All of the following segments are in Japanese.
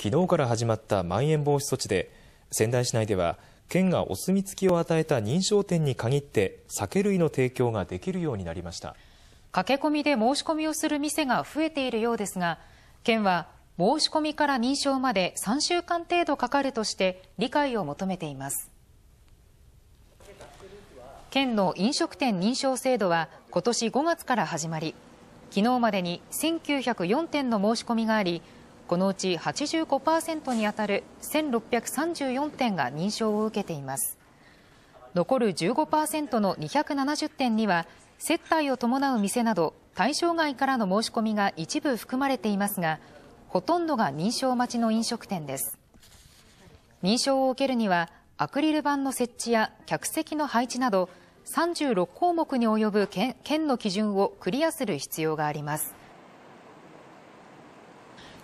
昨日から始まったまん延防止措置で、仙台市内では、県がお墨付きを与えた認証店に限って酒類の提供ができるようになりました駆け込みで申し込みをする店が増えているようですが県は申し込みから認証まで3週間程度かかるとして理解を求めています県の飲食店認証制度は今年5月から始まり昨日までに1904点の申し込みがありこのうち85%に当たる1634点が認証を受けています。残る15%の270点には、接待を伴う店など対象外からの申し込みが一部含まれていますが、ほとんどが認証待ちの飲食店です。認証を受けるには、アクリル板の設置や客席の配置など、36項目に及ぶ県の基準をクリアする必要があります。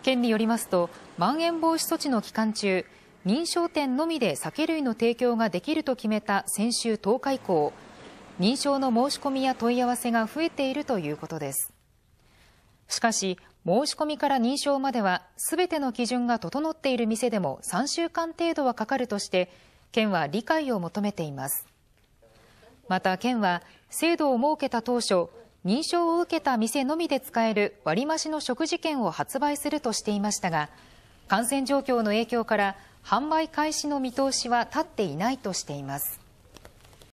県によりますと、まん延防止措置の期間中、認証店のみで酒類の提供ができると決めた先週10日以降、認証の申し込みや問い合わせが増えているということです。しかし、申し込みから認証までは、すべての基準が整っている店でも3週間程度はかかるとして、県は理解を求めています。また県は、制度を設けた当初、認証を受けた店のみで使える割増の食事券を発売するとしていましたが感染状況の影響から販売開始の見通しは立っていないとしています